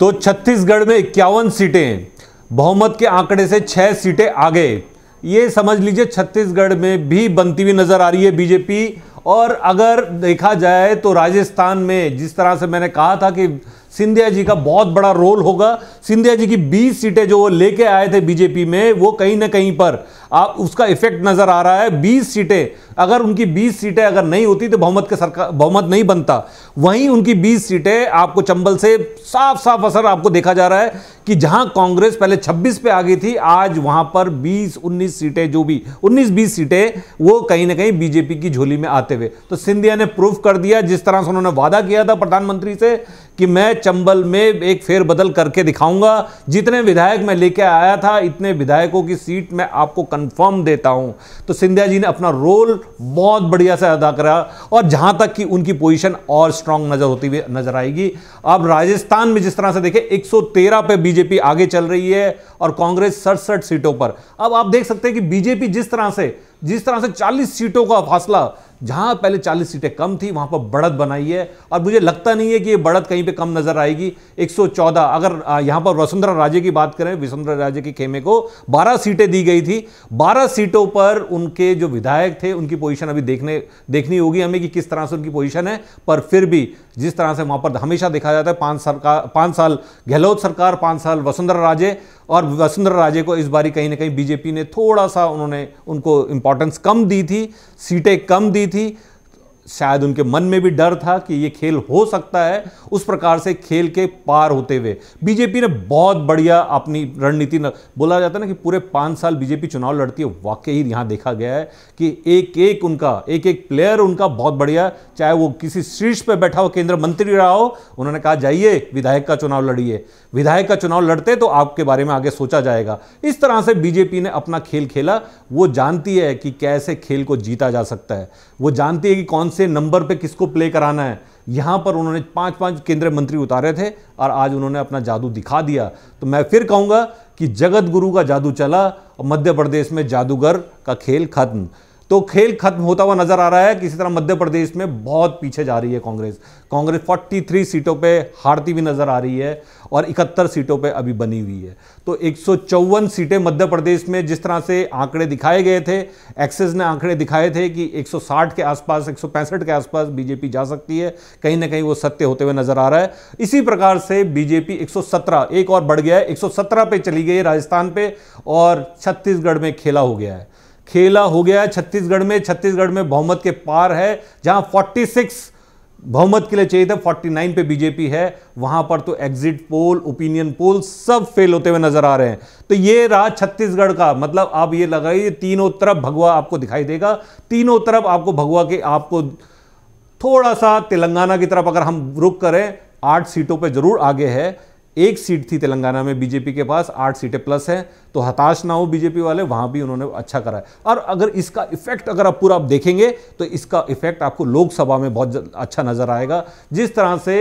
तो छत्तीसगढ़ में इक्यावन सीटें बहुमत के आंकड़े से छः सीटें आगे ये समझ लीजिए छत्तीसगढ़ में भी बनती हुई नज़र आ रही है बीजेपी और अगर देखा जाए तो राजस्थान में जिस तरह से मैंने कहा था कि सिंधिया जी का बहुत बड़ा रोल होगा सिंधिया जी की 20 सीटें जो वो लेके आए थे बीजेपी में वो कहीं ना कहीं पर आप उसका इफेक्ट नज़र आ रहा है 20 सीटें अगर उनकी 20 सीटें अगर नहीं होती तो बहुमत के सरकार बहुमत नहीं बनता वहीं उनकी 20 सीटें आपको चंबल से साफ साफ असर आपको देखा जा रहा है कि जहां कांग्रेस पहले 26 पे आ गई थी आज वहां पर 20 19 सीटें जो भी 19 20 सीटें वो कहीं ना कहीं बीजेपी की झोली में आते हुए तो सिंधिया ने प्रूफ कर दिया जिस तरह से उन्होंने वादा किया था प्रधानमंत्री से कि मैं चंबल में एक फेरबदल करके दिखाऊंगा जितने विधायक मैं लेके आया था इतने विधायकों की सीट मैं आपको कंफर्म देता हूं तो सिंधिया जी ने अपना रोल बहुत बढ़िया से अदा करा और जहां तक कि उनकी पोजीशन और स्ट्रांग नजर होती हुई नजर आएगी अब राजस्थान में जिस तरह से देखे एक पे बीजेपी आगे चल रही है और कांग्रेस सड़सठ सीटों पर अब आप देख सकते हैं कि बीजेपी जिस तरह से जिस तरह से 40 सीटों का फासला जहां पहले 40 सीटें कम थी वहां पर बढ़त बनाई है और मुझे लगता नहीं है कि ये बढ़त कहीं पे कम नजर आएगी 114 अगर यहां पर वसुंधरा राजे की बात करें वसुंधरा राजे के खेमे को 12 सीटें दी गई थी 12 सीटों पर उनके जो विधायक थे उनकी पोजीशन अभी देखने देखनी होगी हमें कि किस तरह से उनकी पोजिशन है पर फिर भी जिस तरह से वहां पर हमेशा देखा जाता है पांच सरकार पांच साल गहलोत सरकार पांच साल वसुंधरा राजे और वसुंधरा राजे को इस बारी कहीं ना कहीं बीजेपी ने थोड़ा सा उन्होंने उनको इम्पोर्टेंस कम दी थी सीटें कम दी थी शायद उनके मन में भी डर था कि ये खेल हो सकता है उस प्रकार से खेल के पार होते हुए बीजेपी ने बहुत बढ़िया अपनी रणनीति बोला जाता है ना कि पूरे पाँच साल बीजेपी चुनाव लड़ती है वाकई यहाँ देखा गया है कि एक एक उनका एक एक प्लेयर उनका बहुत बढ़िया चाहे वो किसी शीर्ष पर बैठा हो केंद्र मंत्री रहा हो उन्होंने कहा जाइए विधायक का चुनाव लड़िए विधायक का चुनाव लड़ते तो आपके बारे में आगे सोचा जाएगा इस तरह से बीजेपी ने अपना खेल खेला वो जानती है कि कैसे खेल को जीता जा सकता है वो जानती है कि कौन से नंबर पे किसको प्ले कराना है यहाँ पर उन्होंने पांच पांच केंद्रीय मंत्री उतारे थे और आज उन्होंने अपना जादू दिखा दिया तो मैं फिर कहूँगा कि जगत गुरु का जादू चला और मध्य प्रदेश में जादूगर का खेल खत्म तो खेल खत्म होता हुआ नजर आ रहा है किसी तरह मध्य प्रदेश में बहुत पीछे जा रही है कांग्रेस कांग्रेस 43 सीटों पे हारती हुई नजर आ रही है और 71 सीटों पे अभी बनी हुई है तो एक सीटें मध्य प्रदेश में जिस तरह से आंकड़े दिखाए गए थे एक्सेस ने आंकड़े दिखाए थे कि 160 के आसपास एक के आसपास बीजेपी जा सकती है कहीं ना कहीं वो सत्य होते हुए नजर आ रहा है इसी प्रकार से बीजेपी 117 एक और बढ़ गया है एक पे चली गई है राजस्थान पे और छत्तीसगढ़ में खेला हो गया है खेला हो गया है छत्तीसगढ़ में छत्तीसगढ़ में बहुमत के पार है जहां 46 बहुमत के लिए चाहिए था 49 पे बीजेपी है वहां पर तो एग्जिट पोल ओपिनियन पोल सब फेल होते हुए नजर आ रहे हैं तो ये रहा छत्तीसगढ़ का मतलब आप ये लगाइए तीनों तरफ भगवा आपको दिखाई देगा तीनों तरफ आपको भगवा के आपको थोड़ा सा तेलंगाना की तरफ अगर हम रुक करें आठ सीटों पर जरूर आगे है एक सीट थी तेलंगाना में बीजेपी के पास आठ सीटें प्लस हैं तो हताश ना हो बीजेपी वाले वहां भी उन्होंने अच्छा करा है और अगर इसका इफेक्ट अगर आप पूरा आप देखेंगे तो इसका इफेक्ट आपको लोकसभा में बहुत अच्छा नज़र आएगा जिस तरह से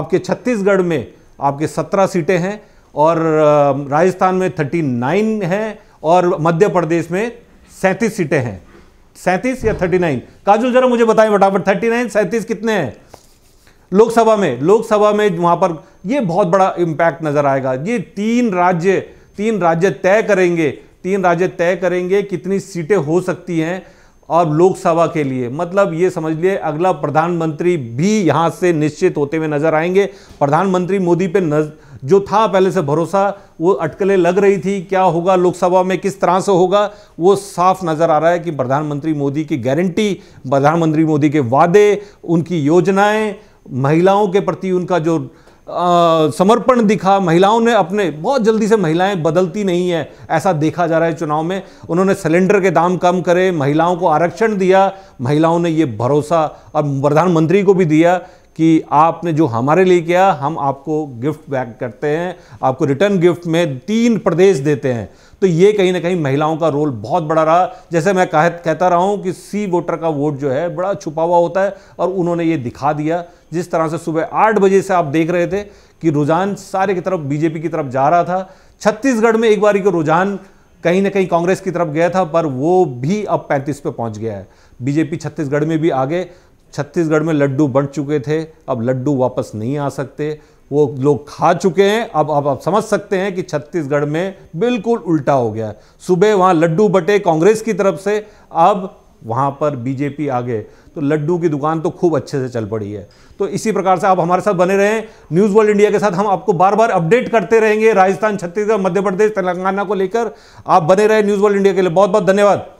आपके छत्तीसगढ़ में आपके सत्रह सीटें हैं और राजस्थान में थर्टी नाइन और मध्य प्रदेश में सैंतीस सीटें हैं सैंतीस या थर्टी नाइन काजुल जरा मुझे बताएं फटाफट थर्टी नाइन सैंतीस कितने हैं लोकसभा में लोकसभा में वहाँ पर ये बहुत बड़ा इम्पैक्ट नज़र आएगा ये तीन राज्य तीन राज्य तय करेंगे तीन राज्य तय करेंगे कितनी सीटें हो सकती हैं और लोकसभा के लिए मतलब ये समझ लिए अगला प्रधानमंत्री भी यहाँ से निश्चित होते हुए नजर आएंगे प्रधानमंत्री मोदी पे नज जो था पहले से भरोसा वो अटकलें लग रही थी क्या होगा लोकसभा में किस तरह से होगा वो साफ नज़र आ रहा है कि प्रधानमंत्री मोदी की गारंटी प्रधानमंत्री मोदी के वादे उनकी योजनाएं महिलाओं के प्रति उनका जो आ, समर्पण दिखा महिलाओं ने अपने बहुत जल्दी से महिलाएं बदलती नहीं है ऐसा देखा जा रहा है चुनाव में उन्होंने सिलेंडर के दाम कम करे महिलाओं को आरक्षण दिया महिलाओं ने ये भरोसा और प्रधानमंत्री को भी दिया कि आपने जो हमारे लिए किया हम आपको गिफ्ट बैक करते हैं आपको रिटर्न गिफ्ट में तीन प्रदेश देते हैं तो ये कहीं ना कहीं महिलाओं का रोल बहुत बड़ा रहा जैसे मैं कह कहता रहा हूँ कि सी वोटर का वोट जो है बड़ा छुपा हुआ होता है और उन्होंने ये दिखा दिया जिस तरह से सुबह आठ बजे से आप देख रहे थे कि रुझान सारे की तरफ बीजेपी की तरफ जा रहा था छत्तीसगढ़ में एक बार को रुझान कहीं ना कहीं कांग्रेस की तरफ गया था पर वो भी अब पैंतीस पे पहुंच गया है बीजेपी छत्तीसगढ़ में भी आगे छत्तीसगढ़ में लड्डू बंट चुके थे अब लड्डू वापस नहीं आ सकते वो लोग खा चुके हैं अब अब आप समझ सकते हैं कि छत्तीसगढ़ में बिल्कुल उल्टा हो गया है सुबह वहाँ लड्डू बटे कांग्रेस की तरफ से अब वहाँ पर बीजेपी आ गए तो लड्डू की दुकान तो खूब अच्छे से चल पड़ी है तो इसी प्रकार से आप हमारे साथ बने रहें न्यूज़ वर्ल्ड इंडिया के साथ हम आपको बार बार अपडेट करते रहेंगे राजस्थान छत्तीसगढ़ मध्य प्रदेश तेलंगाना को लेकर आप बने रहे न्यूज़ वर्ल्ड इंडिया के लिए बहुत बहुत धन्यवाद